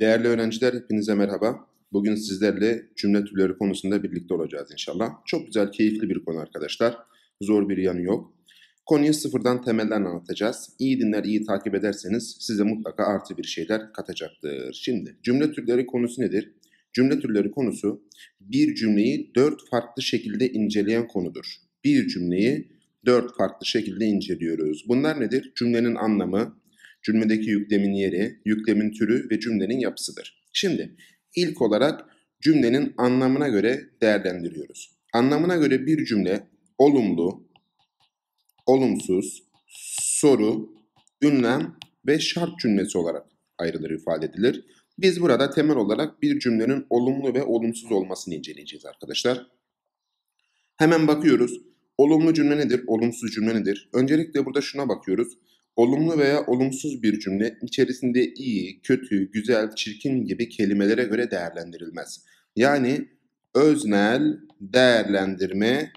Değerli öğrenciler hepinize merhaba. Bugün sizlerle cümle türleri konusunda birlikte olacağız inşallah. Çok güzel, keyifli bir konu arkadaşlar. Zor bir yanı yok. Konuyu sıfırdan temelden anlatacağız. İyi dinler, iyi takip ederseniz size mutlaka artı bir şeyler katacaktır. Şimdi cümle türleri konusu nedir? Cümle türleri konusu bir cümleyi dört farklı şekilde inceleyen konudur. Bir cümleyi dört farklı şekilde inceliyoruz. Bunlar nedir? Cümlenin anlamı, Cümledeki yüklemin yeri, yüklemin türü ve cümlenin yapısıdır. Şimdi ilk olarak cümlenin anlamına göre değerlendiriyoruz. Anlamına göre bir cümle olumlu, olumsuz, soru, ünlem ve şart cümlesi olarak ayrılır ifade edilir. Biz burada temel olarak bir cümlenin olumlu ve olumsuz olmasını inceleyeceğiz arkadaşlar. Hemen bakıyoruz. Olumlu cümle nedir? Olumsuz cümle nedir? Öncelikle burada şuna bakıyoruz. Olumlu veya olumsuz bir cümle içerisinde iyi, kötü, güzel, çirkin gibi kelimelere göre değerlendirilmez. Yani öznel değerlendirme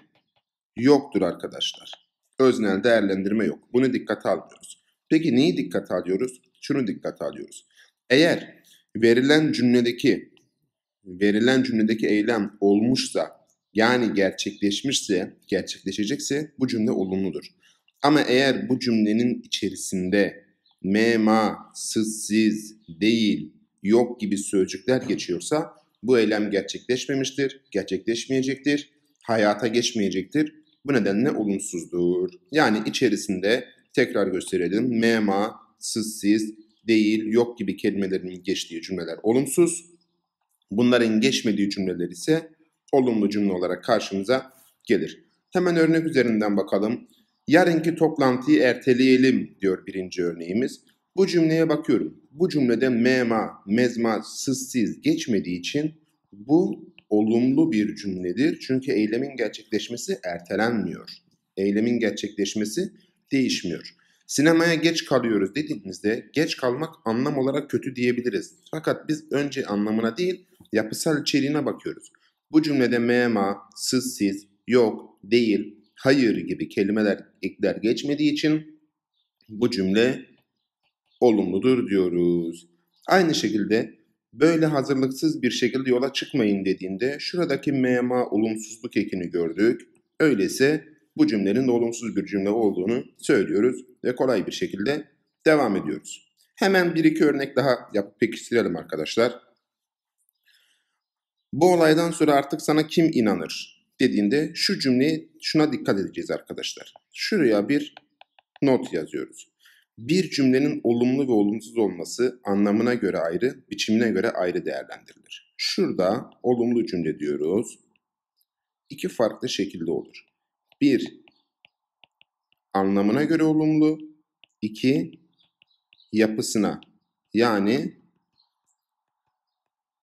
yoktur arkadaşlar. Öznel değerlendirme yok. Bunu dikkate almıyoruz. Peki neyi dikkate alıyoruz? Şunu dikkate alıyoruz. Eğer verilen cümledeki verilen cümledeki eylem olmuşsa yani gerçekleşmişse, gerçekleşecekse bu cümle olumludur. Ama eğer bu cümlenin içerisinde mema, sızsız, değil, yok gibi sözcükler geçiyorsa bu eylem gerçekleşmemiştir, gerçekleşmeyecektir, hayata geçmeyecektir. Bu nedenle olumsuzdur. Yani içerisinde tekrar gösterelim mema, sızsız, değil, yok gibi kelimelerin geçtiği cümleler olumsuz. Bunların geçmediği cümleler ise olumlu cümle olarak karşımıza gelir. Hemen örnek üzerinden bakalım. Yarınki toplantıyı erteleyelim diyor birinci örneğimiz. Bu cümleye bakıyorum. Bu cümlede mema, mezma, sızsız geçmediği için bu olumlu bir cümledir. Çünkü eylemin gerçekleşmesi ertelenmiyor. Eylemin gerçekleşmesi değişmiyor. Sinemaya geç kalıyoruz dediğimizde geç kalmak anlam olarak kötü diyebiliriz. Fakat biz önce anlamına değil yapısal içeriğine bakıyoruz. Bu cümlede mema, sızsız yok, değil, hayır gibi kelimeler ekler geçmediği için bu cümle olumludur diyoruz. Aynı şekilde böyle hazırlıksız bir şekilde yola çıkmayın dediğinde şuradaki mema olumsuzluk ekini gördük. Öyleyse bu cümlenin de olumsuz bir cümle olduğunu söylüyoruz ve kolay bir şekilde devam ediyoruz. Hemen bir iki örnek daha yapıp pekiştirelim arkadaşlar. Bu olaydan sonra artık sana kim inanır? dediğinde şu cümleyi şuna dikkat edeceğiz arkadaşlar. Şuraya bir not yazıyoruz. Bir cümlenin olumlu ve olumsuz olması anlamına göre ayrı, biçimine göre ayrı değerlendirilir. Şurada olumlu cümle diyoruz. İki farklı şekilde olur. Bir, anlamına göre olumlu. iki yapısına yani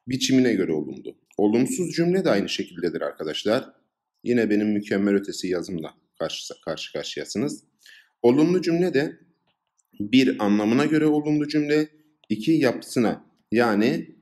biçimine göre olumlu. Olumsuz cümle de aynı şekildedir arkadaşlar. Yine benim mükemmel ötesi yazımla karşı, karşı karşıyasınız. Olumlu cümle de bir anlamına göre olumlu cümle, iki yapısına yani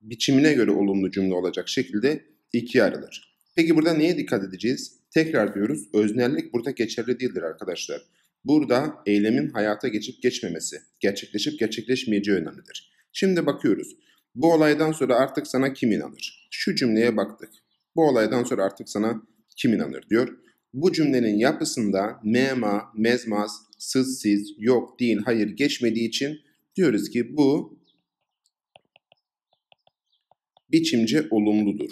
biçimine göre olumlu cümle olacak şekilde ikiye ayrılır. Peki burada neye dikkat edeceğiz? Tekrar diyoruz öznellik burada geçerli değildir arkadaşlar. Burada eylemin hayata geçip geçmemesi, gerçekleşip gerçekleşmeyeceği önemlidir. Şimdi bakıyoruz. Bu olaydan sonra artık sana kim inanır? Şu cümleye baktık. Bu olaydan sonra artık sana kim inanır diyor. Bu cümlenin yapısında mema, mezmaz, sız, siz, yok, değil, hayır geçmediği için diyoruz ki bu biçimce olumludur.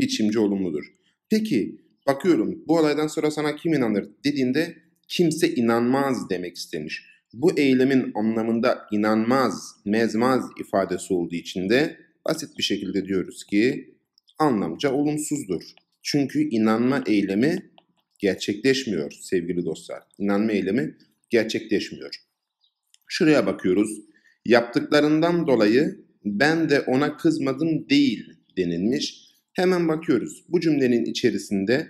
Biçimce olumludur. Peki bakıyorum bu olaydan sonra sana kim inanır dediğinde kimse inanmaz demek istemiş. Bu eylemin anlamında inanmaz, mezmaz ifadesi olduğu için de basit bir şekilde diyoruz ki anlamca olumsuzdur. Çünkü inanma eylemi gerçekleşmiyor sevgili dostlar. İnanma eylemi gerçekleşmiyor. Şuraya bakıyoruz. Yaptıklarından dolayı ben de ona kızmadım değil denilmiş. Hemen bakıyoruz. Bu cümlenin içerisinde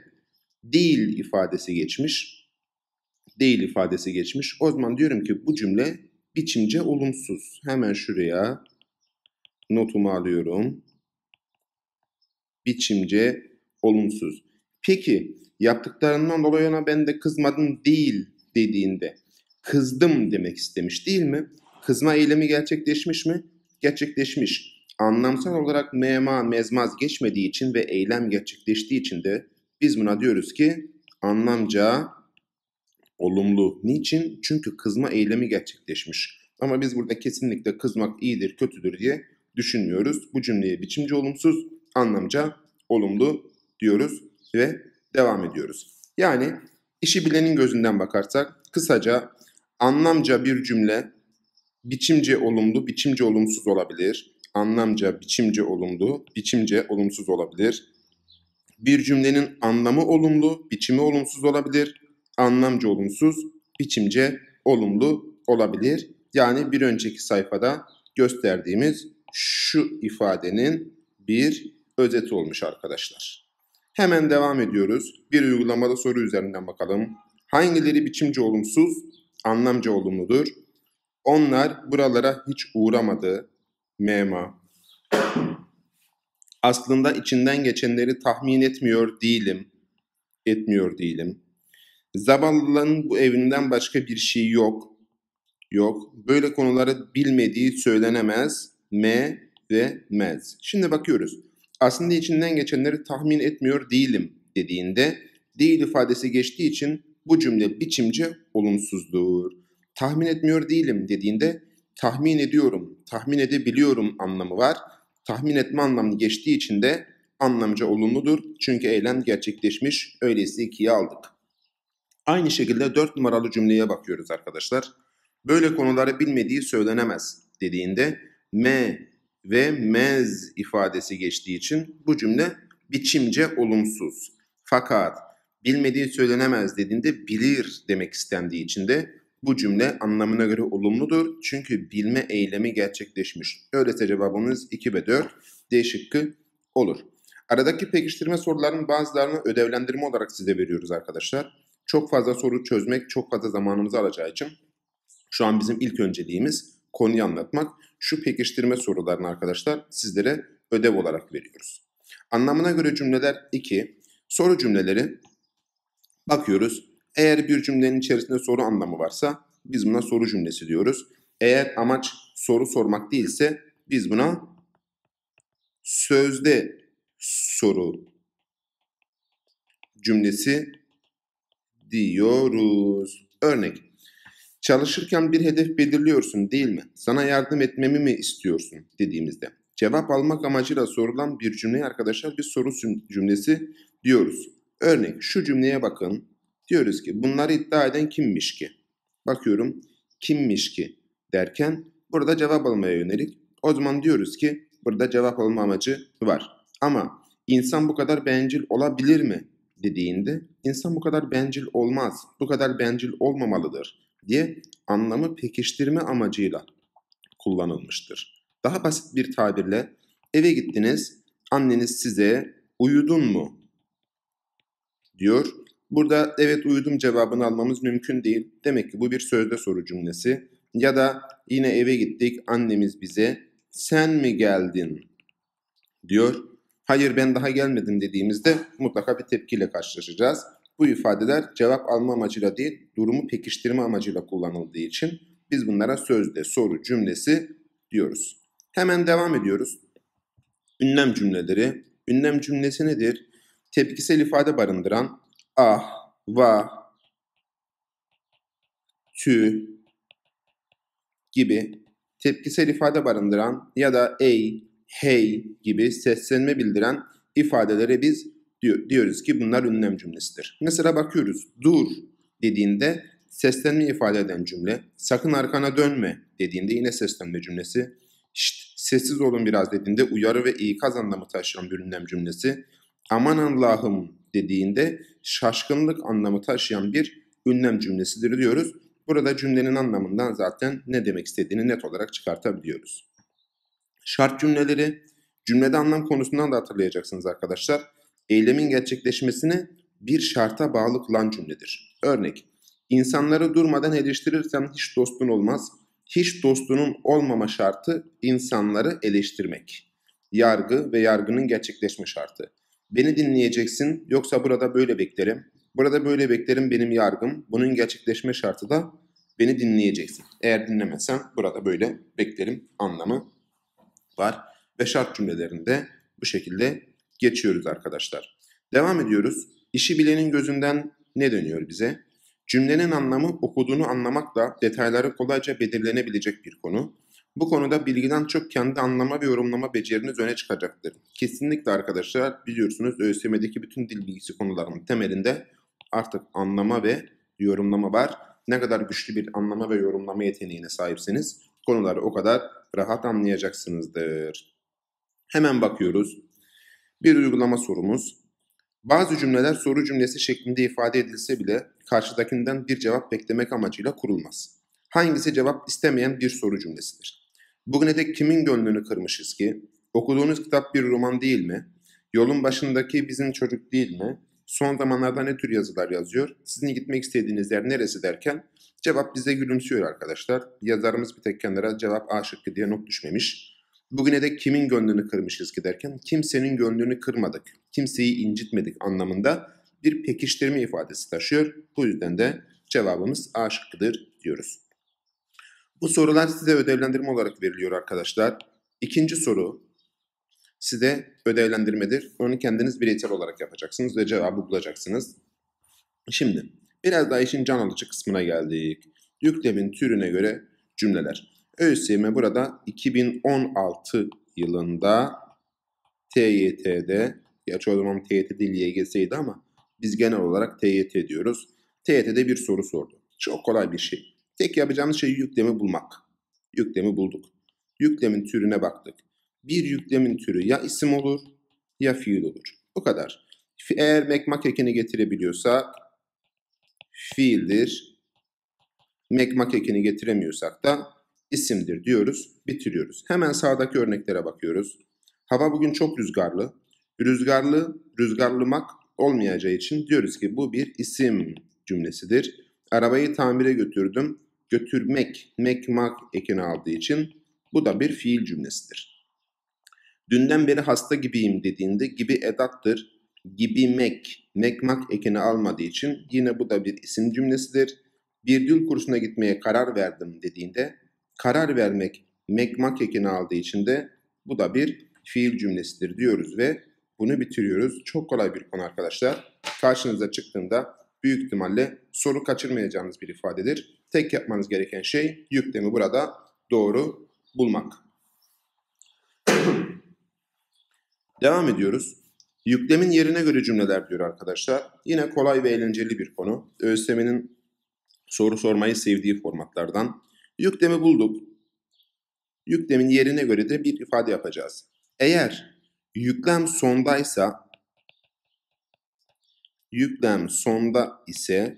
değil ifadesi geçmiş. Değil ifadesi geçmiş. O zaman diyorum ki bu cümle biçimce olumsuz. Hemen şuraya notumu alıyorum. Biçimce olumsuz. Peki yaptıklarından dolayı ona ben de kızmadım değil dediğinde kızdım demek istemiş değil mi? Kızma eylemi gerçekleşmiş mi? Gerçekleşmiş. Anlamsal olarak mema mezmaz geçmediği için ve eylem gerçekleştiği için de biz buna diyoruz ki anlamca olumlu. Niçin? Çünkü kızma eylemi gerçekleşmiş. Ama biz burada kesinlikle kızmak iyidir, kötüdür diye düşünmüyoruz. Bu cümleye biçimci olumsuz, anlamca olumlu diyoruz ve devam ediyoruz. Yani işi bilenin gözünden bakarsak kısaca anlamca bir cümle biçimce olumlu, biçimce olumsuz olabilir. Anlamca biçimce olumlu, biçimce olumsuz olabilir. Bir cümlenin anlamı olumlu, biçimi olumsuz olabilir. Anlamca olumsuz, biçimce olumlu olabilir. Yani bir önceki sayfada gösterdiğimiz şu ifadenin bir özeti olmuş arkadaşlar. Hemen devam ediyoruz. Bir uygulamada soru üzerinden bakalım. Hangileri biçimci olumsuz, anlamca olumludur? Onlar buralara hiç uğramadı. Mema. Aslında içinden geçenleri tahmin etmiyor değilim. Etmiyor değilim. Zavallının bu evinden başka bir şey yok. Yok. Böyle konuları bilmediği söylenemez. M ve mez. Şimdi bakıyoruz. Aslında içinden geçenleri tahmin etmiyor değilim dediğinde değil ifadesi geçtiği için bu cümle biçimce olumsuzdur. Tahmin etmiyor değilim dediğinde tahmin ediyorum, tahmin edebiliyorum anlamı var. Tahmin etme anlamı geçtiği için de anlamca olumludur. Çünkü eylem gerçekleşmiş. Öyleyse ikiye aldık. Aynı şekilde dört numaralı cümleye bakıyoruz arkadaşlar. Böyle konuları bilmediği söylenemez dediğinde M ve mez ifadesi geçtiği için bu cümle biçimce olumsuz. Fakat bilmediği söylenemez dediğinde bilir demek istendiği için de bu cümle anlamına göre olumludur. Çünkü bilme eylemi gerçekleşmiş. Öyleyse cevabımız 2 ve 4 D şıkkı olur. Aradaki pekiştirme sorularının bazılarını ödevlendirme olarak size veriyoruz arkadaşlar. Çok fazla soru çözmek çok fazla zamanımızı alacağı için şu an bizim ilk önceliğimiz konuyu anlatmak şu pekiştirme sorularını arkadaşlar sizlere ödev olarak veriyoruz. Anlamına göre cümleler 2. Soru cümleleri bakıyoruz. Eğer bir cümlenin içerisinde soru anlamı varsa biz buna soru cümlesi diyoruz. Eğer amaç soru sormak değilse biz buna sözde soru cümlesi diyoruz. Örnek Çalışırken bir hedef belirliyorsun değil mi? Sana yardım etmemi mi istiyorsun dediğimizde. Cevap almak amacıyla sorulan bir cümleye arkadaşlar bir soru cümlesi diyoruz. Örnek şu cümleye bakın. Diyoruz ki bunları iddia eden kimmiş ki? Bakıyorum kimmiş ki derken burada cevap almaya yönelik. O zaman diyoruz ki burada cevap alma amacı var. Ama insan bu kadar bencil olabilir mi dediğinde insan bu kadar bencil olmaz. Bu kadar bencil olmamalıdır diye anlamı pekiştirme amacıyla kullanılmıştır. Daha basit bir tabirle eve gittiniz, anneniz size uyudun mu diyor. Burada evet uyudum cevabını almamız mümkün değil. Demek ki bu bir sözde soru cümlesi. Ya da yine eve gittik annemiz bize sen mi geldin diyor. Hayır ben daha gelmedim dediğimizde mutlaka bir tepkiyle karşılaşacağız. Bu ifadeler cevap alma amacıyla değil, durumu pekiştirme amacıyla kullanıldığı için biz bunlara sözde soru cümlesi diyoruz. Hemen devam ediyoruz. Ünlem cümleleri. Ünlem cümlesi nedir? Tepkisel ifade barındıran ah, va, tü gibi tepkisel ifade barındıran ya da ey, hey gibi seslenme bildiren ifadelere biz diyor, diyoruz ki bunlar ünlem cümlesidir. Mesela bakıyoruz dur dediğinde seslenme ifade eden cümle, sakın arkana dönme dediğinde yine seslenme cümlesi, şşt sessiz olun biraz dediğinde uyarı ve ikaz anlamı taşıyan bir ünlem cümlesi, aman Allah'ım dediğinde şaşkınlık anlamı taşıyan bir ünlem cümlesidir diyoruz. Burada cümlenin anlamından zaten ne demek istediğini net olarak çıkartabiliyoruz. Şart cümleleri, cümlede anlam konusundan da hatırlayacaksınız arkadaşlar eylemin gerçekleşmesini bir şarta bağlı kılan cümledir. Örnek, insanları durmadan eleştirirsem hiç dostun olmaz. Hiç dostunun olmama şartı insanları eleştirmek. Yargı ve yargının gerçekleşme şartı. Beni dinleyeceksin yoksa burada böyle beklerim. Burada böyle beklerim benim yargım. Bunun gerçekleşme şartı da beni dinleyeceksin. Eğer dinlemezsen burada böyle beklerim anlamı var. Ve şart cümlelerinde bu şekilde geçiyoruz arkadaşlar. Devam ediyoruz. İşi bilenin gözünden ne dönüyor bize? Cümlenin anlamı okuduğunu anlamakla detayları kolayca belirlenebilecek bir konu. Bu konuda bilgiden çok kendi anlama ve yorumlama beceriniz öne çıkacaktır. Kesinlikle arkadaşlar biliyorsunuz ÖSYM'deki bütün dil bilgisi konularının temelinde artık anlama ve yorumlama var. Ne kadar güçlü bir anlama ve yorumlama yeteneğine sahipseniz konuları o kadar rahat anlayacaksınızdır. Hemen bakıyoruz. Bir uygulama sorumuz. Bazı cümleler soru cümlesi şeklinde ifade edilse bile karşıdakinden bir cevap beklemek amacıyla kurulmaz. Hangisi cevap istemeyen bir soru cümlesidir? Bugüne dek kimin gönlünü kırmışız ki? Okuduğunuz kitap bir roman değil mi? Yolun başındaki bizim çocuk değil mi? Son zamanlarda ne tür yazılar yazıyor? Sizin gitmek istediğiniz yer neresi derken cevap bize gülümsüyor arkadaşlar. Yazarımız bir tek kenara cevap A şıkkı diye not düşmemiş. Bugüne dek kimin gönlünü kırmışız ki derken kimsenin gönlünü kırmadık, kimseyi incitmedik anlamında bir pekiştirme ifadesi taşıyor. Bu yüzden de cevabımız A şıkkıdır diyoruz. Bu sorular size ödevlendirme olarak veriliyor arkadaşlar. İkinci soru size ödevlendirmedir. Onu kendiniz bireysel olarak yapacaksınız ve cevabı bulacaksınız. Şimdi biraz daha işin can alıcı kısmına geldik. Yüklemin türüne göre cümleler. ÖSYM e burada 2016 yılında TYT'de, gerçi o zaman TYT değil YGS'ydi ama biz genel olarak TYT diyoruz. TYT'de bir soru sordu. Çok kolay bir şey. Tek yapacağımız şey yüklemi bulmak. Yüklemi bulduk. Yüklemin türüne baktık. Bir yüklemin türü ya isim olur ya fiil olur. Bu kadar. Eğer mekmak ekini getirebiliyorsa fiildir. Mekmak ekini getiremiyorsak da isimdir diyoruz, bitiriyoruz. Hemen sağdaki örneklere bakıyoruz. Hava bugün çok rüzgarlı. Rüzgarlı, rüzgarlımak olmayacağı için diyoruz ki bu bir isim cümlesidir. Arabayı tamire götürdüm. Götürmek, mek, mak ekini aldığı için bu da bir fiil cümlesidir. Dünden beri hasta gibiyim dediğinde gibi edattır. Gibi mek, mek, mak ekini almadığı için yine bu da bir isim cümlesidir. Bir dil kursuna gitmeye karar verdim dediğinde karar vermek mekmak ekini aldığı için de bu da bir fiil cümlesidir diyoruz ve bunu bitiriyoruz. Çok kolay bir konu arkadaşlar. Karşınıza çıktığında büyük ihtimalle soru kaçırmayacağınız bir ifadedir. Tek yapmanız gereken şey yüklemi burada doğru bulmak. Devam ediyoruz. Yüklemin yerine göre cümleler diyor arkadaşlar. Yine kolay ve eğlenceli bir konu. ÖSYM'nin soru sormayı sevdiği formatlardan. Yüklemi bulduk. Yüklemin yerine göre de bir ifade yapacağız. Eğer yüklem sondaysa yüklem sonda ise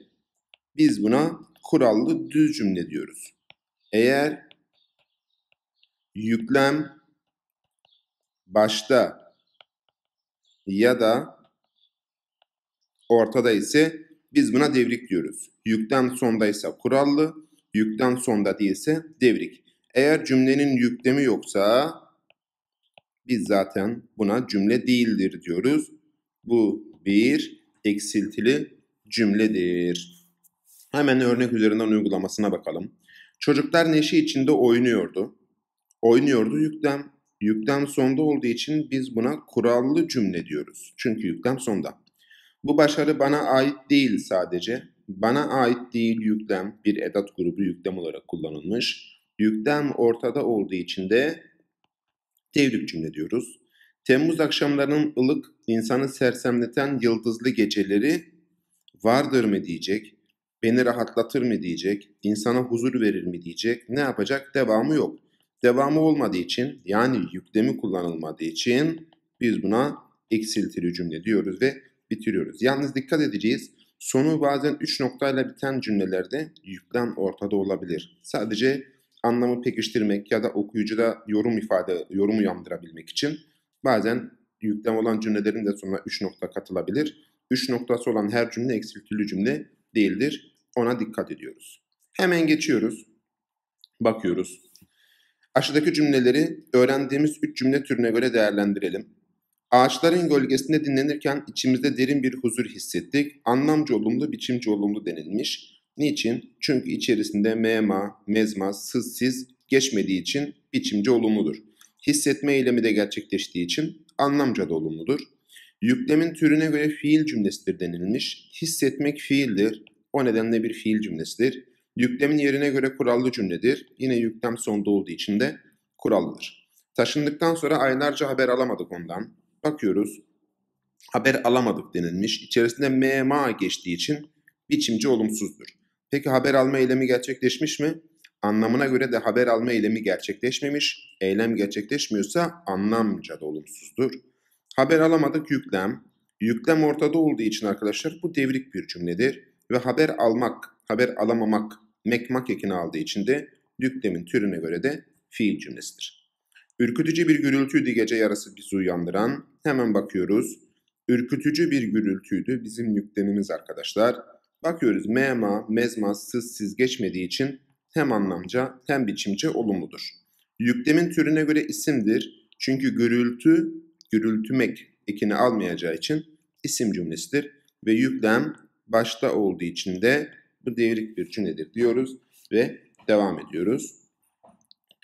biz buna kurallı düz cümle diyoruz. Eğer yüklem başta ya da ortada ise biz buna devrik diyoruz. Yüklem sondaysa kurallı, Yükten sonda değilse devrik. Eğer cümlenin yüklemi yoksa biz zaten buna cümle değildir diyoruz. Bu bir eksiltili cümledir. Hemen örnek üzerinden uygulamasına bakalım. Çocuklar neşe içinde oynuyordu. Oynuyordu yüklem. Yüklem sonda olduğu için biz buna kurallı cümle diyoruz. Çünkü yüklem sonda. Bu başarı bana ait değil sadece bana ait değil yüklem bir edat grubu yüklem olarak kullanılmış. Yüklem ortada olduğu için de tevlük cümle diyoruz. Temmuz akşamlarının ılık insanı sersemleten yıldızlı geceleri vardır mı diyecek, beni rahatlatır mı diyecek, insana huzur verir mi diyecek, ne yapacak devamı yok. Devamı olmadığı için yani yüklemi kullanılmadığı için biz buna eksiltili cümle diyoruz ve bitiriyoruz. Yalnız dikkat edeceğiz. Sonu bazen 3 noktayla biten cümlelerde yüklem ortada olabilir. Sadece anlamı pekiştirmek ya da okuyucuda yorum ifade, yorumu yandırabilmek için bazen yüklem olan cümlelerin de sonuna 3 nokta katılabilir. 3 noktası olan her cümle eksiltili cümle değildir. Ona dikkat ediyoruz. Hemen geçiyoruz. Bakıyoruz. Aşağıdaki cümleleri öğrendiğimiz 3 cümle türüne göre değerlendirelim. Ağaçların gölgesinde dinlenirken içimizde derin bir huzur hissettik. Anlamcı olumlu, biçimci olumlu denilmiş. Niçin? Çünkü içerisinde mema, mezma, sızsız geçmediği için biçimci olumludur. Hissetme eylemi de gerçekleştiği için anlamca da olumludur. Yüklemin türüne göre fiil cümlesidir denilmiş. Hissetmek fiildir. O nedenle bir fiil cümlesidir. Yüklemin yerine göre kurallı cümledir. Yine yüklem sonda olduğu için de kurallıdır. Taşındıktan sonra aylarca haber alamadık ondan. Bakıyoruz haber alamadık denilmiş. İçerisinde MMA geçtiği için biçimci olumsuzdur. Peki haber alma eylemi gerçekleşmiş mi? Anlamına göre de haber alma eylemi gerçekleşmemiş. Eylem gerçekleşmiyorsa anlamca da olumsuzdur. Haber alamadık yüklem. Yüklem ortada olduğu için arkadaşlar bu devrik bir cümledir. Ve haber almak, haber alamamak, mekmak ekini aldığı için de yüklemin türüne göre de fiil cümlesidir. Ürkütücü bir gürültüydü gece yarısı bizi uyandıran. Hemen bakıyoruz. Ürkütücü bir gürültüydü bizim yüklemimiz arkadaşlar. Bakıyoruz mema, mezma, sız, siz geçmediği için hem anlamca hem biçimce olumludur. Yüklemin türüne göre isimdir. Çünkü gürültü, gürültümek ekini almayacağı için isim cümlesidir. Ve yüklem başta olduğu için de bu devrik bir cümledir diyoruz ve devam ediyoruz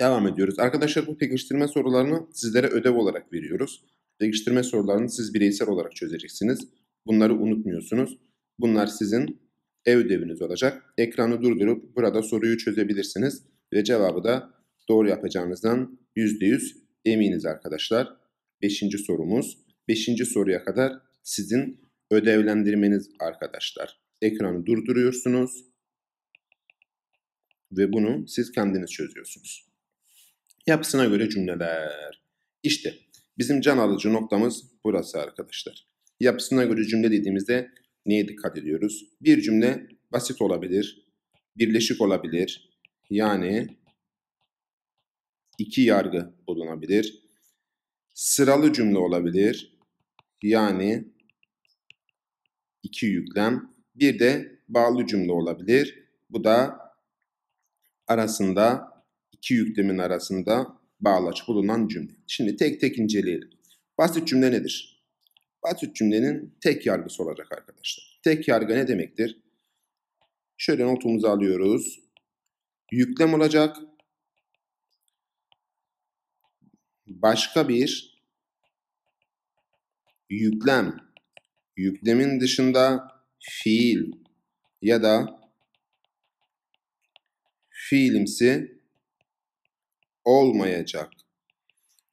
devam ediyoruz. Arkadaşlar bu pekiştirme sorularını sizlere ödev olarak veriyoruz. Pekiştirme sorularını siz bireysel olarak çözeceksiniz. Bunları unutmuyorsunuz. Bunlar sizin ev ödeviniz olacak. Ekranı durdurup burada soruyu çözebilirsiniz ve cevabı da doğru yapacağınızdan %100 eminiz arkadaşlar. Beşinci sorumuz. Beşinci soruya kadar sizin ödevlendirmeniz arkadaşlar. Ekranı durduruyorsunuz ve bunu siz kendiniz çözüyorsunuz. Yapısına göre cümleler. İşte bizim can alıcı noktamız burası arkadaşlar. Yapısına göre cümle dediğimizde neye dikkat ediyoruz? Bir cümle basit olabilir, birleşik olabilir. Yani iki yargı bulunabilir. Sıralı cümle olabilir. Yani iki yüklem. Bir de bağlı cümle olabilir. Bu da arasında iki yüklemin arasında bağlaç bulunan cümle. Şimdi tek tek inceleyelim. Basit cümle nedir? Basit cümlenin tek yargısı olacak arkadaşlar. Tek yargı ne demektir? Şöyle notumuzu alıyoruz. Yüklem olacak. Başka bir yüklem, yüklemin dışında fiil ya da fiilimsi olmayacak.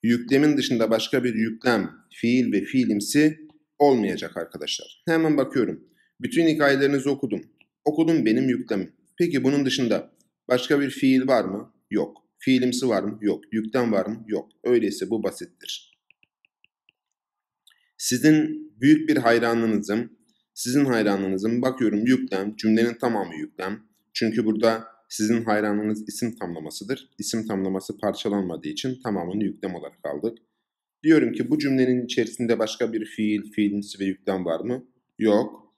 Yüklemin dışında başka bir yüklem, fiil ve fiilimsi olmayacak arkadaşlar. Hemen bakıyorum. Bütün hikayelerinizi okudum. Okudum benim yüklemim. Peki bunun dışında başka bir fiil var mı? Yok. Fiilimsi var mı? Yok. Yüklem var mı? Yok. Öyleyse bu basittir. Sizin büyük bir hayranınızım. Sizin hayranınızım. Bakıyorum yüklem. Cümlenin tamamı yüklem. Çünkü burada sizin hayranınız isim tamlamasıdır. İsim tamlaması parçalanmadığı için tamamını yüklem olarak aldık. Diyorum ki bu cümlenin içerisinde başka bir fiil, fiilimsi ve yüklem var mı? Yok.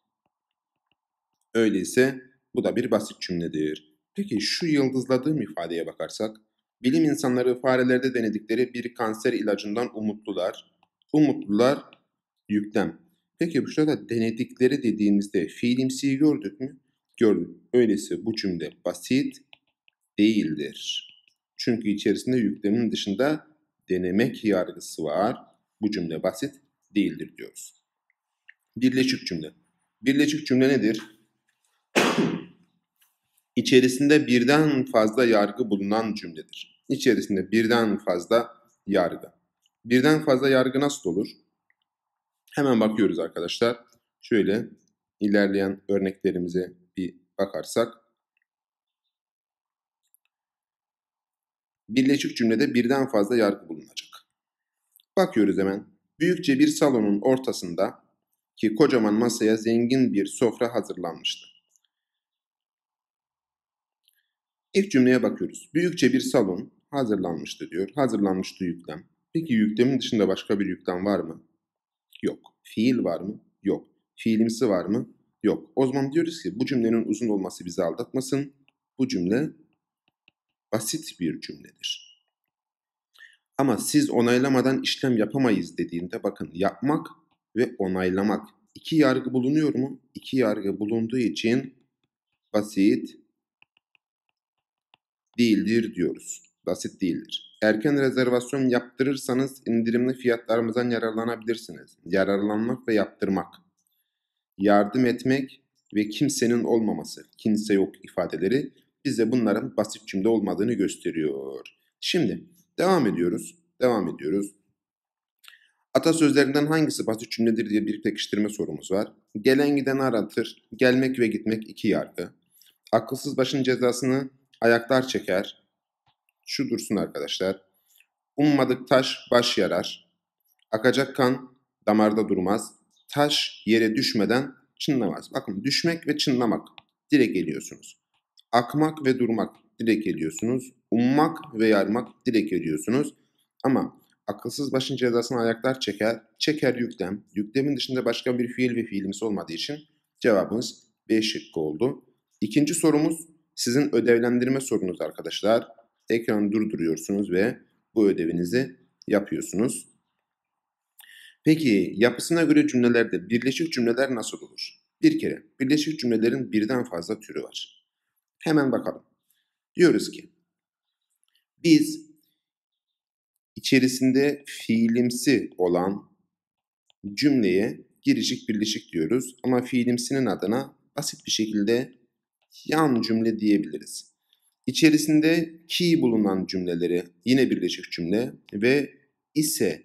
Öyleyse bu da bir basit cümledir. Peki şu yıldızladığım ifadeye bakarsak, bilim insanları farelerde denedikleri bir kanser ilacından umutlular. Umutlular yüklem. Peki bu şurada denedikleri dediğimizde fiilimsiyi gördük mü? gördüm. Öyleyse bu cümle basit değildir. Çünkü içerisinde yüklemin dışında denemek yargısı var. Bu cümle basit değildir diyoruz. Birleşik cümle. Birleşik cümle nedir? İçerisinde birden fazla yargı bulunan cümledir. İçerisinde birden fazla yargı. Birden fazla yargı nasıl olur? Hemen bakıyoruz arkadaşlar. Şöyle ilerleyen örneklerimize bakarsak birleşik cümlede birden fazla yargı bulunacak. Bakıyoruz hemen. Büyükçe bir salonun ortasında ki kocaman masaya zengin bir sofra hazırlanmıştı. İlk cümleye bakıyoruz. Büyükçe bir salon hazırlanmıştı diyor. Hazırlanmıştı yüklem. Peki yüklemin dışında başka bir yüklem var mı? Yok. Fiil var mı? Yok. Fiilimsi var mı? yok. O zaman diyoruz ki bu cümlenin uzun olması bizi aldatmasın. Bu cümle basit bir cümledir. Ama siz onaylamadan işlem yapamayız dediğinde bakın yapmak ve onaylamak. İki yargı bulunuyor mu? İki yargı bulunduğu için basit değildir diyoruz. Basit değildir. Erken rezervasyon yaptırırsanız indirimli fiyatlarımızdan yararlanabilirsiniz. Yararlanmak ve yaptırmak yardım etmek ve kimsenin olmaması, kimse yok ifadeleri bize bunların basit cümle olmadığını gösteriyor. Şimdi devam ediyoruz, devam ediyoruz. Atasözlerinden hangisi basit cümledir diye bir pekiştirme sorumuz var. Gelen giden aratır, gelmek ve gitmek iki yargı. Akılsız başın cezasını ayaklar çeker. Şu dursun arkadaşlar. Ummadık taş baş yarar. Akacak kan damarda durmaz taş yere düşmeden çınlamaz. Bakın düşmek ve çınlamak direkt geliyorsunuz. Akmak ve durmak direkt geliyorsunuz. Ummak ve yarmak direkt geliyorsunuz. Ama akılsız başın cezasını ayaklar çeker. Çeker yüklem. Yüklemin dışında başka bir fiil ve fiilimiz olmadığı için cevabımız B şıkkı oldu. İkinci sorumuz sizin ödevlendirme sorunuz arkadaşlar. Ekranı durduruyorsunuz ve bu ödevinizi yapıyorsunuz. Peki yapısına göre cümlelerde birleşik cümleler nasıl olur? Bir kere birleşik cümlelerin birden fazla türü var. Hemen bakalım. Diyoruz ki biz içerisinde fiilimsi olan cümleye girişik birleşik diyoruz ama fiilimsinin adına basit bir şekilde yan cümle diyebiliriz. İçerisinde ki bulunan cümleleri yine birleşik cümle ve ise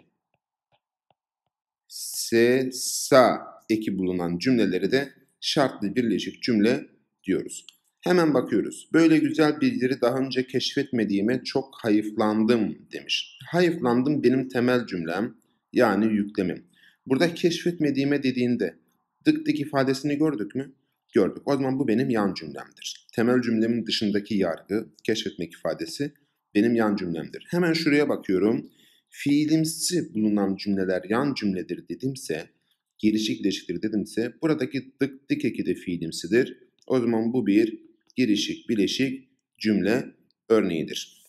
se, sa eki bulunan cümleleri de şartlı birleşik cümle diyoruz. Hemen bakıyoruz. Böyle güzel bildiri daha önce keşfetmediğime çok hayıflandım demiş. Hayıflandım benim temel cümlem yani yüklemim. Burada keşfetmediğime dediğinde dık dık ifadesini gördük mü? Gördük. O zaman bu benim yan cümlemdir. Temel cümlemin dışındaki yargı, keşfetmek ifadesi benim yan cümlemdir. Hemen şuraya bakıyorum fiilimsi bulunan cümleler yan cümledir dedimse, gelişik bileşiktir dedimse buradaki dık dik eki de fiilimsidir. O zaman bu bir girişik bileşik cümle örneğidir.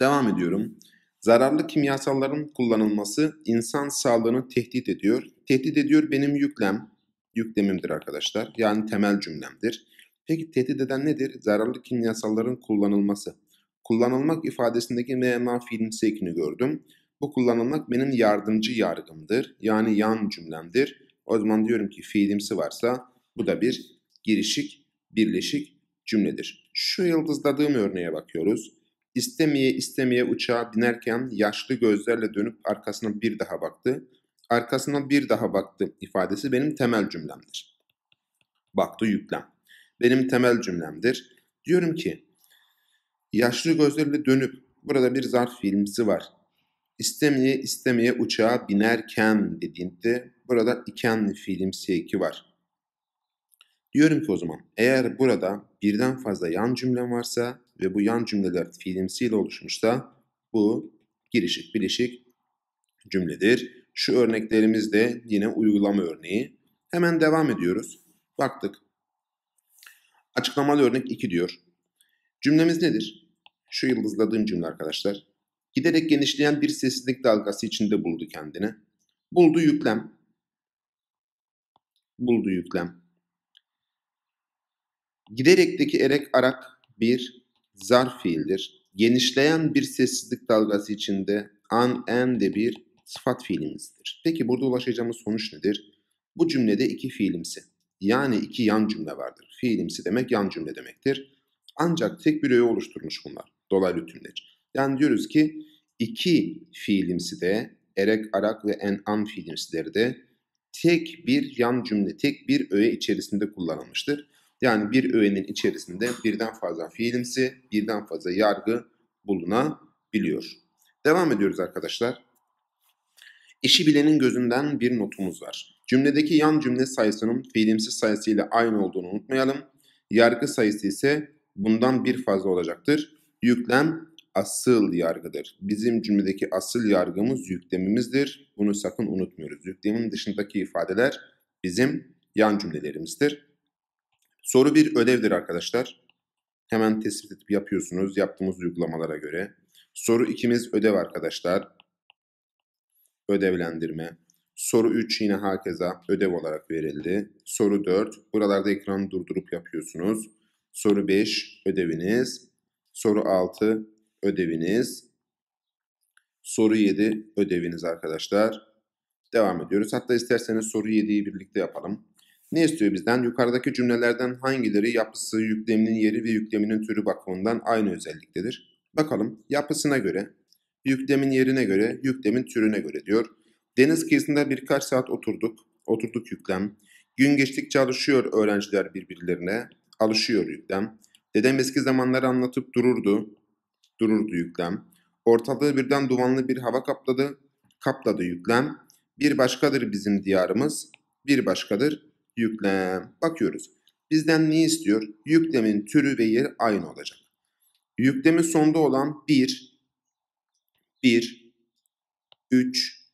Devam ediyorum. Zararlı kimyasalların kullanılması insan sağlığını tehdit ediyor. Tehdit ediyor benim yüklem, yüklemimdir arkadaşlar. Yani temel cümlemdir. Peki tehdit eden nedir? Zararlı kimyasalların kullanılması. Kullanılmak ifadesindeki MMA film sekini gördüm. Bu kullanılmak benim yardımcı yargımdır. Yani yan cümlemdir. O zaman diyorum ki fiilimsi varsa bu da bir girişik, birleşik cümledir. Şu yıldızladığım örneğe bakıyoruz. İstemeye istemeye uçağa binerken yaşlı gözlerle dönüp arkasına bir daha baktı. Arkasına bir daha baktı ifadesi benim temel cümlemdir. Baktı yüklem. Benim temel cümlemdir. Diyorum ki yaşlı gözlerle dönüp burada bir zarf fiilimsi var istemeye istemeye uçağa binerken dediğinde burada iken fiilimsi eki var. Diyorum ki o zaman eğer burada birden fazla yan cümlem varsa ve bu yan cümleler fiilimsiyle oluşmuşsa bu girişik bilişik cümledir. Şu örneklerimiz de yine uygulama örneği. Hemen devam ediyoruz. Baktık. Açıklamalı örnek 2 diyor. Cümlemiz nedir? Şu yıldızladığım cümle arkadaşlar giderek genişleyen bir sessizlik dalgası içinde buldu kendini. Buldu yüklem. Buldu yüklem. Giderekteki erek arak bir zar fiildir. Genişleyen bir sessizlik dalgası içinde an en de bir sıfat fiilimizdir. Peki burada ulaşacağımız sonuç nedir? Bu cümlede iki fiilimsi yani iki yan cümle vardır. Fiilimsi demek yan cümle demektir. Ancak tek bir öğe oluşturmuş bunlar. Dolaylı tümleç. Yani diyoruz ki iki fiilimsi de erek, arak ve en'am fiilimsileri de tek bir yan cümle, tek bir öğe içerisinde kullanılmıştır. Yani bir öğenin içerisinde birden fazla fiilimsi, birden fazla yargı bulunabiliyor. Devam ediyoruz arkadaşlar. İşi bilenin gözünden bir notumuz var. Cümledeki yan cümle sayısının fiilimsi sayısı ile aynı olduğunu unutmayalım. Yargı sayısı ise bundan bir fazla olacaktır. Yüklem asıl yargıdır. Bizim cümledeki asıl yargımız yüklemimizdir. Bunu sakın unutmuyoruz. Yüklemin dışındaki ifadeler bizim yan cümlelerimizdir. Soru bir ödevdir arkadaşlar. Hemen tespit edip yapıyorsunuz yaptığımız uygulamalara göre. Soru ikimiz ödev arkadaşlar. Ödevlendirme. Soru 3 yine hakeza ödev olarak verildi. Soru 4 buralarda ekranı durdurup yapıyorsunuz. Soru 5 ödeviniz. Soru 6 ödeviniz. Soru 7 ödeviniz arkadaşlar. Devam ediyoruz. Hatta isterseniz soru 7'yi birlikte yapalım. Ne istiyor bizden? Yukarıdaki cümlelerden hangileri yapısı, yükleminin yeri ve yükleminin türü bakımından aynı özelliktedir? Bakalım yapısına göre, yüklemin yerine göre, yüklemin türüne göre diyor. Deniz kıyısında birkaç saat oturduk. Oturduk yüklem. Gün geçtikçe alışıyor öğrenciler birbirlerine. Alışıyor yüklem. Dedem eski zamanları anlatıp dururdu dururdu yüklem. Ortalığı birden dumanlı bir hava kapladı, kapladı yüklem. Bir başkadır bizim diyarımız, bir başkadır yüklem. Bakıyoruz. Bizden ne istiyor? Yüklemin türü ve yeri aynı olacak. Yüklemi sonda olan 1, 1, 3,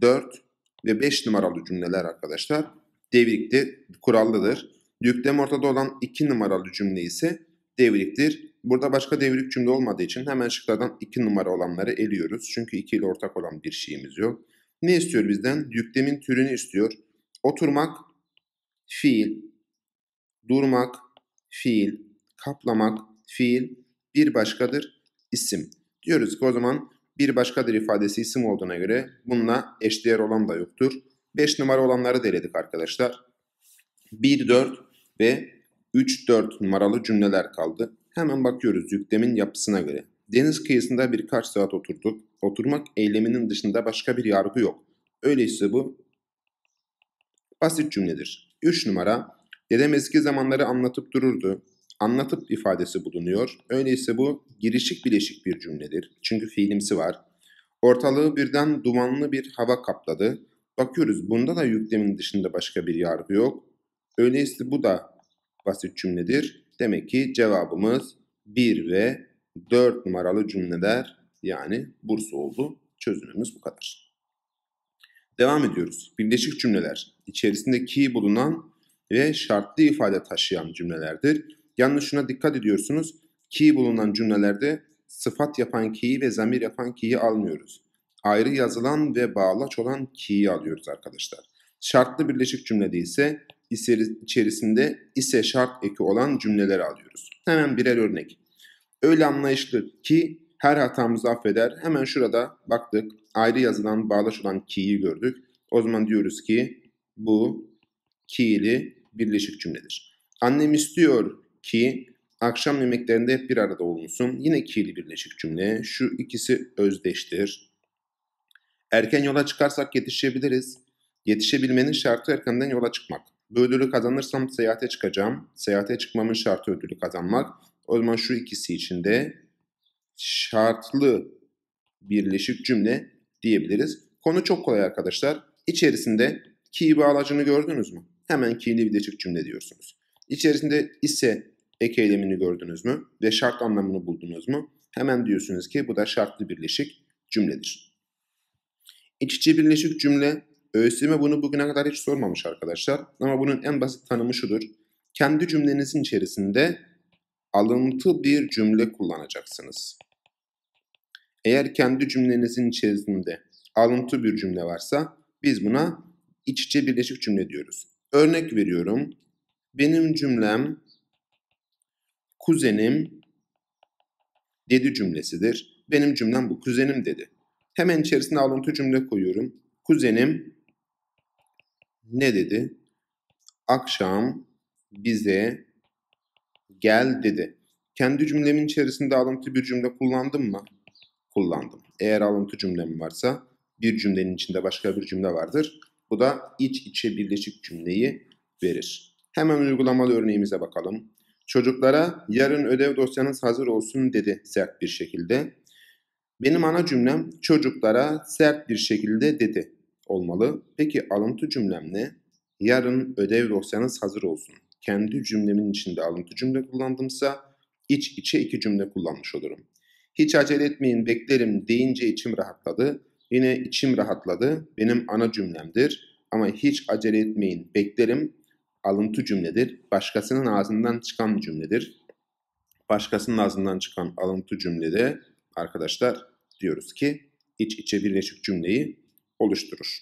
4 ve 5 numaralı cümleler arkadaşlar devrikli kurallıdır. Yüklem ortada olan 2 numaralı cümle ise devriktir. Burada başka devrik cümle olmadığı için hemen şıklardan 2 numara olanları eliyoruz. Çünkü 2 ile ortak olan bir şeyimiz yok. Ne istiyor bizden? Yüklemin türünü istiyor. Oturmak fiil, durmak fiil, kaplamak fiil, bir başkadır isim. Diyoruz ki o zaman bir başkadır ifadesi isim olduğuna göre bununla eşdeğer olan da yoktur. 5 numara olanları da arkadaşlar. 1, 4 ve 3, 4 numaralı cümleler kaldı. Hemen bakıyoruz yüklemin yapısına göre. Deniz kıyısında birkaç saat oturduk. Oturmak eyleminin dışında başka bir yargı yok. Öyleyse bu basit cümledir. 3 numara Dedem eski zamanları anlatıp dururdu. Anlatıp ifadesi bulunuyor. Öyleyse bu girişik bileşik bir cümledir. Çünkü fiilimsi var. Ortalığı birden dumanlı bir hava kapladı. Bakıyoruz bunda da yüklemin dışında başka bir yargı yok. Öyleyse bu da basit cümledir. Demek ki cevabımız 1 ve 4 numaralı cümleler yani Bursa oldu. Çözümümüz bu kadar. Devam ediyoruz. Birleşik cümleler içerisinde ki bulunan ve şartlı ifade taşıyan cümlelerdir. Yalnız şuna dikkat ediyorsunuz. Ki bulunan cümlelerde sıfat yapan ki'yi ve zamir yapan ki'yi almıyoruz. Ayrı yazılan ve bağlaç olan ki'yi alıyoruz arkadaşlar. Şartlı birleşik cümlede ise içerisinde ise şart eki olan cümleleri alıyoruz. Hemen birer örnek. Öyle anlayışlı ki her hatamızı affeder. Hemen şurada baktık ayrı yazılan bağlaç olan ki'yi gördük. O zaman diyoruz ki bu ki'li birleşik cümledir. Annem istiyor ki akşam yemeklerinde hep bir arada olunsun. Yine ki'li birleşik cümle. Şu ikisi özdeştir. Erken yola çıkarsak yetişebiliriz. Yetişebilmenin şartı erkenden yola çıkmak. Bu ödülü kazanırsam seyahate çıkacağım. Seyahate çıkmamın şartı ödülü kazanmak. O zaman şu ikisi içinde şartlı birleşik cümle diyebiliriz. Konu çok kolay arkadaşlar. İçerisinde ki bağlacını gördünüz mü? Hemen ki'li birleşik cümle diyorsunuz. İçerisinde ise ek eylemini gördünüz mü? Ve şart anlamını buldunuz mu? Hemen diyorsunuz ki bu da şartlı birleşik cümledir. İç içe birleşik cümle ÖSYM bunu bugüne kadar hiç sormamış arkadaşlar. Ama bunun en basit tanımı şudur. Kendi cümlenizin içerisinde alıntı bir cümle kullanacaksınız. Eğer kendi cümlenizin içerisinde alıntı bir cümle varsa biz buna iç içe birleşik cümle diyoruz. Örnek veriyorum. Benim cümlem kuzenim dedi cümlesidir. Benim cümlem bu. Kuzenim dedi. Hemen içerisine alıntı cümle koyuyorum. Kuzenim ne dedi? Akşam bize gel dedi. Kendi cümlemin içerisinde alıntı bir cümle kullandım mı? Kullandım. Eğer alıntı cümlem varsa bir cümlenin içinde başka bir cümle vardır. Bu da iç içe birleşik cümleyi verir. Hemen uygulamalı örneğimize bakalım. Çocuklara yarın ödev dosyanız hazır olsun dedi sert bir şekilde. Benim ana cümlem çocuklara sert bir şekilde dedi olmalı. Peki alıntı cümlem ne? Yarın ödev dosyanız hazır olsun. Kendi cümlemin içinde alıntı cümle kullandımsa iç içe iki cümle kullanmış olurum. Hiç acele etmeyin beklerim deyince içim rahatladı. Yine içim rahatladı. Benim ana cümlemdir. Ama hiç acele etmeyin beklerim alıntı cümledir. Başkasının ağzından çıkan cümledir. Başkasının ağzından çıkan alıntı cümlede arkadaşlar diyoruz ki iç içe birleşik cümleyi oluşturur.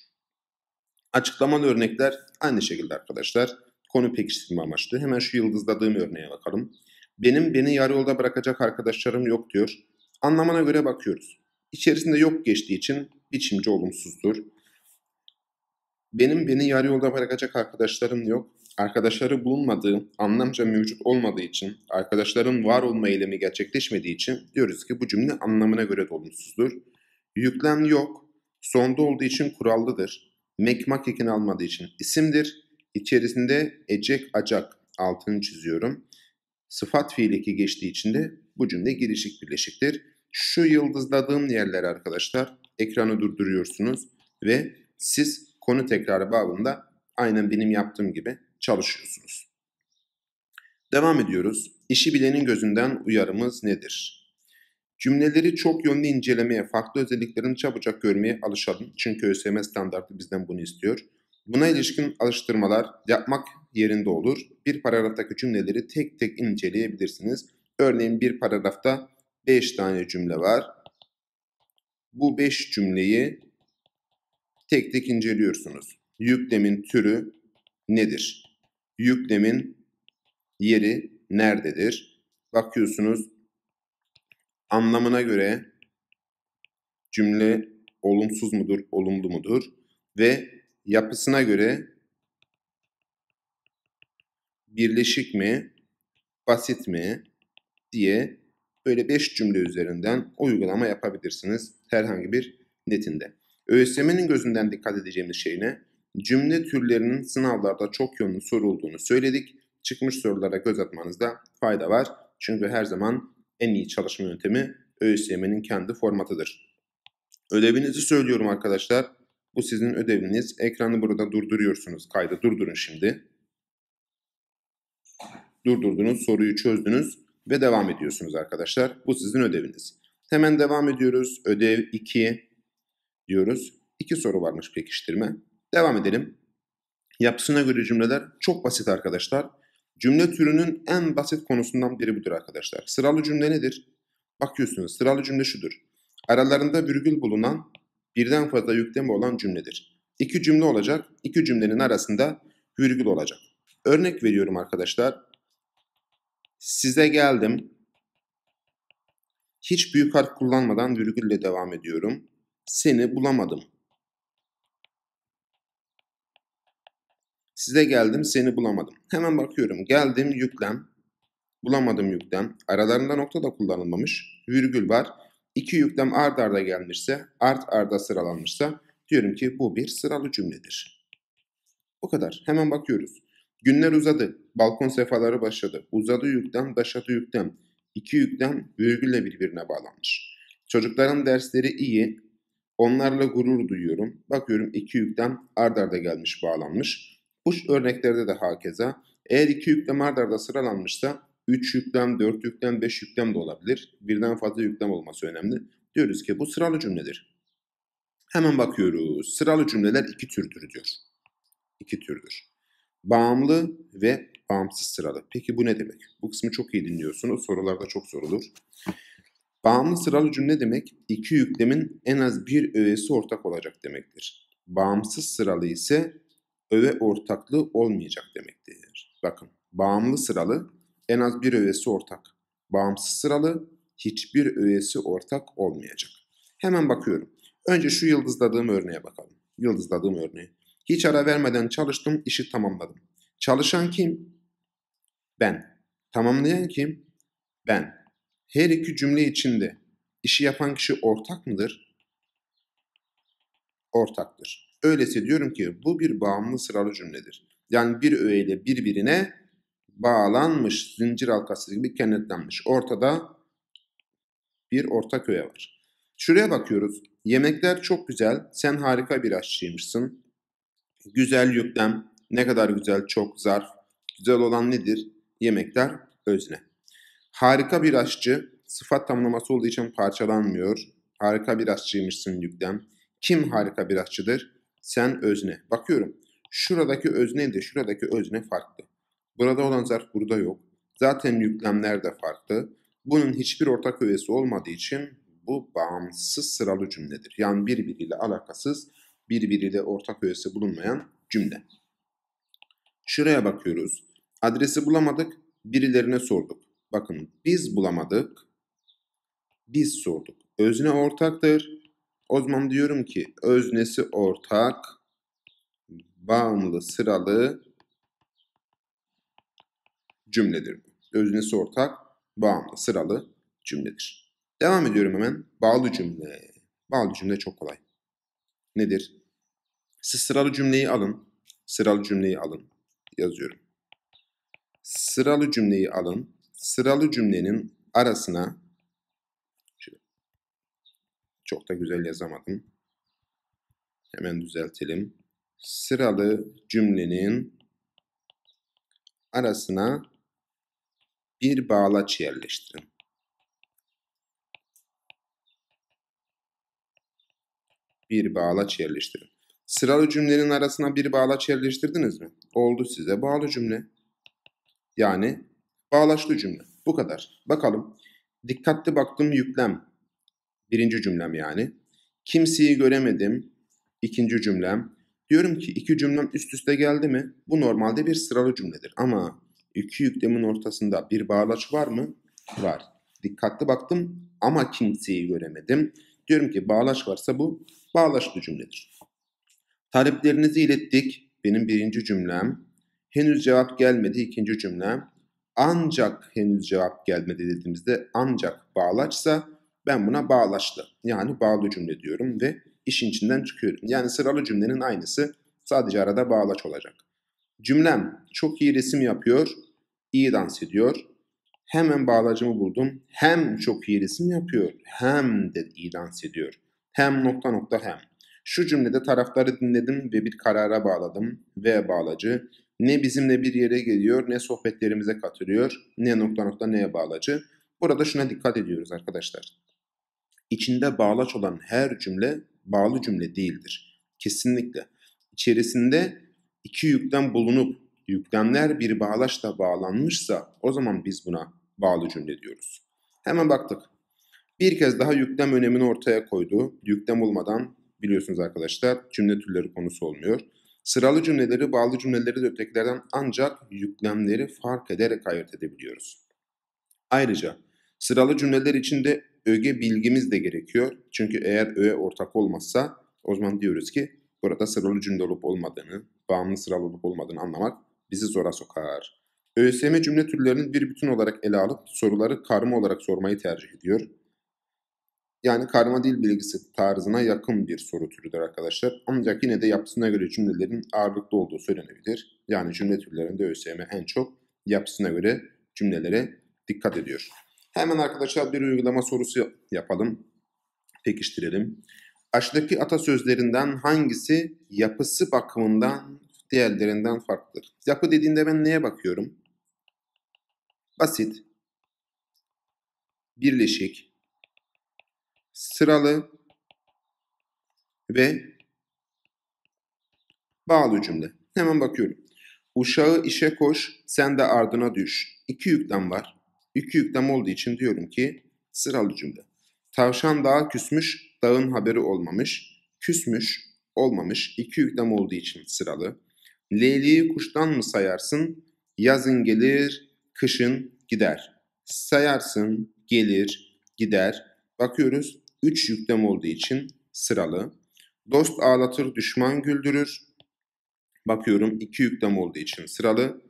Açıklaman örnekler aynı şekilde arkadaşlar. Konu pekiştirme amaçlı. Hemen şu yıldızladığım örneğe bakalım. Benim beni yarı yolda bırakacak arkadaşlarım yok diyor. Anlamına göre bakıyoruz. İçerisinde yok geçtiği için biçimci olumsuzdur. Benim beni yarı yolda bırakacak arkadaşlarım yok. Arkadaşları bulunmadığı, anlamca mevcut olmadığı için, arkadaşların var olma eylemi gerçekleşmediği için diyoruz ki bu cümle anlamına göre de olumsuzdur. Yüklem yok Sonda olduğu için kurallıdır. Mekmak almadığı için isimdir. İçerisinde ecek acak altını çiziyorum. Sıfat fiil eki geçtiği için de bu cümle girişik birleşiktir. Şu yıldızladığım yerler arkadaşlar ekranı durduruyorsunuz ve siz konu tekrarı bağında aynen benim yaptığım gibi çalışıyorsunuz. Devam ediyoruz. İşi bilenin gözünden uyarımız nedir? Cümleleri çok yönlü incelemeye, farklı özelliklerini çabucak görmeye alışalım. Çünkü ÖSYM standartı bizden bunu istiyor. Buna ilişkin alıştırmalar yapmak yerinde olur. Bir paragraftaki cümleleri tek tek inceleyebilirsiniz. Örneğin bir paragrafta 5 tane cümle var. Bu 5 cümleyi tek tek inceliyorsunuz. Yüklemin türü nedir? Yüklemin yeri nerededir? Bakıyorsunuz anlamına göre cümle olumsuz mudur, olumlu mudur ve yapısına göre birleşik mi, basit mi diye böyle 5 cümle üzerinden uygulama yapabilirsiniz herhangi bir netinde. ÖSYM'nin gözünden dikkat edeceğimiz şey ne? Cümle türlerinin sınavlarda çok yönlü sorulduğunu söyledik. Çıkmış sorulara göz atmanızda fayda var. Çünkü her zaman en iyi çalışma yöntemi ÖSYM'nin kendi formatıdır. Ödevinizi söylüyorum arkadaşlar. Bu sizin ödeviniz. Ekranı burada durduruyorsunuz. Kaydı durdurun şimdi. Durdurdunuz, soruyu çözdünüz ve devam ediyorsunuz arkadaşlar. Bu sizin ödeviniz. Hemen devam ediyoruz. Ödev 2 diyoruz. 2 soru varmış pekiştirme. Devam edelim. Yapısına göre cümleler çok basit arkadaşlar. Cümle türünün en basit konusundan biri budur arkadaşlar. Sıralı cümle nedir? Bakıyorsunuz sıralı cümle şudur. Aralarında virgül bulunan birden fazla yükleme olan cümledir. İki cümle olacak, İki cümlenin arasında virgül olacak. Örnek veriyorum arkadaşlar. Size geldim. Hiç büyük harf kullanmadan virgülle devam ediyorum. Seni bulamadım. Size geldim seni bulamadım. Hemen bakıyorum. Geldim yüklem. Bulamadım yüklem. Aralarında nokta da kullanılmamış. Virgül var. İki yüklem ard arda gelmişse, art arda sıralanmışsa diyorum ki bu bir sıralı cümledir. O kadar. Hemen bakıyoruz. Günler uzadı. Balkon sefaları başladı. Uzadı yüklem, başladı yüklem. İki yüklem virgülle birbirine bağlanmış. Çocukların dersleri iyi. Onlarla gurur duyuyorum. Bakıyorum iki yüklem ard arda gelmiş bağlanmış. Bu örneklerde de hakeza. Eğer iki yüklem ard arda sıralanmışsa 3 yüklem, 4 yüklem, 5 yüklem de olabilir. Birden fazla yüklem olması önemli. Diyoruz ki bu sıralı cümledir. Hemen bakıyoruz. Sıralı cümleler iki türdür diyor. İki türdür. Bağımlı ve bağımsız sıralı. Peki bu ne demek? Bu kısmı çok iyi dinliyorsunuz. Sorularda çok sorulur. Bağımlı sıralı cümle demek iki yüklemin en az bir öğesi ortak olacak demektir. Bağımsız sıralı ise öve ortaklığı olmayacak demektir. Bakın bağımlı sıralı en az bir öğesi ortak. Bağımsız sıralı hiçbir öğesi ortak olmayacak. Hemen bakıyorum. Önce şu yıldızladığım örneğe bakalım. Yıldızladığım örneği. Hiç ara vermeden çalıştım, işi tamamladım. Çalışan kim? Ben. Tamamlayan kim? Ben. Her iki cümle içinde işi yapan kişi ortak mıdır? Ortaktır. Öyleyse diyorum ki bu bir bağımlı sıralı cümledir. Yani bir öğeyle birbirine bağlanmış, zincir halkası gibi kenetlenmiş. Ortada bir ortak öğe var. Şuraya bakıyoruz. Yemekler çok güzel, sen harika bir aşçıymışsın. Güzel yüklem, ne kadar güzel, çok zarf. Güzel olan nedir? Yemekler özne. Harika bir aşçı, sıfat tamlaması olduğu için parçalanmıyor. Harika bir aşçıymışsın yüklem. Kim harika bir aşçıdır? sen özne. Bakıyorum. Şuradaki özne de şuradaki özne farklı. Burada olan zarf burada yok. Zaten yüklemler de farklı. Bunun hiçbir ortak üyesi olmadığı için bu bağımsız sıralı cümledir. Yani birbiriyle alakasız, birbiriyle ortak üyesi bulunmayan cümle. Şuraya bakıyoruz. Adresi bulamadık, birilerine sorduk. Bakın biz bulamadık, biz sorduk. Özne ortaktır, o zaman diyorum ki öznesi ortak, bağımlı sıralı cümledir. Öznesi ortak, bağımlı sıralı cümledir. Devam ediyorum hemen. Bağlı cümle. Bağlı cümle çok kolay. Nedir? Siz sıralı cümleyi alın. Sıralı cümleyi alın. Yazıyorum. Sıralı cümleyi alın. Sıralı cümlenin arasına çok da güzel yazamadım. Hemen düzeltelim. Sıralı cümlenin arasına bir bağlaç yerleştirin. Bir bağlaç yerleştirin. Sıralı cümlenin arasına bir bağlaç yerleştirdiniz mi? Oldu size bağlı cümle. Yani bağlaçlı cümle. Bu kadar. Bakalım. Dikkatli baktım yüklem. Birinci cümlem yani. Kimseyi göremedim. İkinci cümlem. Diyorum ki iki cümlem üst üste geldi mi? Bu normalde bir sıralı cümledir ama iki yüklemin ortasında bir bağlaç var mı? Var. Dikkatli baktım ama kimseyi göremedim. Diyorum ki bağlaç varsa bu bağlaçlı cümledir. Taleplerinizi ilettik. Benim birinci cümlem. Henüz cevap gelmedi ikinci cümlem. Ancak henüz cevap gelmedi dediğimizde ancak bağlaçsa ben buna bağlaçlı yani bağlı cümle diyorum ve işin içinden çıkıyorum. Yani sıralı cümlenin aynısı sadece arada bağlaç olacak. Cümlem çok iyi resim yapıyor, iyi dans ediyor. Hemen bağlacımı buldum. Hem çok iyi resim yapıyor hem de iyi dans ediyor. Hem nokta nokta hem. Şu cümlede tarafları dinledim ve bir karara bağladım ve bağlacı ne bizimle bir yere geliyor ne sohbetlerimize katılıyor ne nokta nokta neye bağlacı. Burada şuna dikkat ediyoruz arkadaşlar. İçinde bağlaç olan her cümle bağlı cümle değildir. Kesinlikle. İçerisinde iki yüklem bulunup yüklemler bir bağlaçla bağlanmışsa o zaman biz buna bağlı cümle diyoruz. Hemen baktık. Bir kez daha yüklem önemini ortaya koydu. Yüklem olmadan biliyorsunuz arkadaşlar cümle türleri konusu olmuyor. Sıralı cümleleri, bağlı cümleleri de ötekilerden ancak yüklemleri fark ederek ayırt edebiliyoruz. Ayrıca sıralı cümleler içinde öge bilgimiz de gerekiyor. Çünkü eğer öğe ortak olmazsa o zaman diyoruz ki burada sıralı cümle olup olmadığını, bağımlı sıralı olup olmadığını anlamak bizi zora sokar. ÖSYM cümle türlerinin bir bütün olarak ele alıp soruları karma olarak sormayı tercih ediyor. Yani karma dil bilgisi tarzına yakın bir soru türüdür arkadaşlar. Ancak yine de yapısına göre cümlelerin ağırlıklı olduğu söylenebilir. Yani cümle türlerinde ÖSYM en çok yapısına göre cümlelere dikkat ediyor. Hemen arkadaşlar bir uygulama sorusu yapalım. Pekiştirelim. Aşağıdaki atasözlerinden hangisi yapısı bakımından diğerlerinden farklıdır? Yapı dediğinde ben neye bakıyorum? Basit, birleşik, sıralı ve bağlı cümle. Hemen bakıyorum. Uşağı işe koş, sen de ardına düş. İki yüklem var. İki yüklem olduğu için diyorum ki sıralı cümle. Tavşan dağa küsmüş, dağın haberi olmamış. Küsmüş, olmamış. İki yüklem olduğu için sıralı. Leyliği kuştan mı sayarsın? Yazın gelir, kışın gider. Sayarsın, gelir, gider. Bakıyoruz üç yüklem olduğu için sıralı. Dost ağlatır, düşman güldürür. Bakıyorum iki yüklem olduğu için sıralı.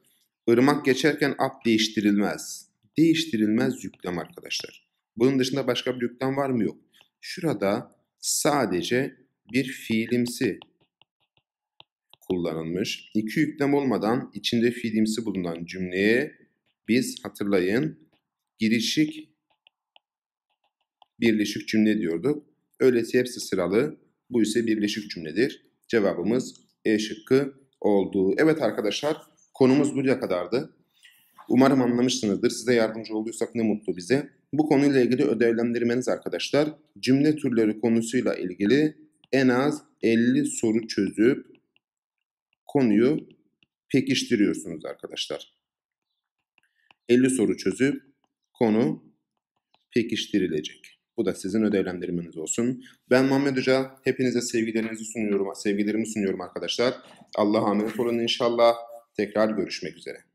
Irmak geçerken at değiştirilmez değiştirilmez yüklem arkadaşlar. Bunun dışında başka bir yüklem var mı? Yok. Şurada sadece bir fiilimsi kullanılmış. İki yüklem olmadan içinde fiilimsi bulunan cümleye biz hatırlayın girişik birleşik cümle diyorduk. Öyleyse hepsi sıralı. Bu ise birleşik cümledir. Cevabımız E şıkkı oldu. Evet arkadaşlar konumuz buraya kadardı. Umarım anlamışsınızdır. Size yardımcı olduysak ne mutlu bize. Bu konuyla ilgili ödevlendirmeniz arkadaşlar cümle türleri konusuyla ilgili en az 50 soru çözüp konuyu pekiştiriyorsunuz arkadaşlar. 50 soru çözüp konu pekiştirilecek. Bu da sizin ödevlendirmeniz olsun. Ben Muhammed Hoca. Hepinize sevgilerinizi sunuyorum, sevgilerimi sunuyorum arkadaşlar. Allah'a emanet olun inşallah. Tekrar görüşmek üzere.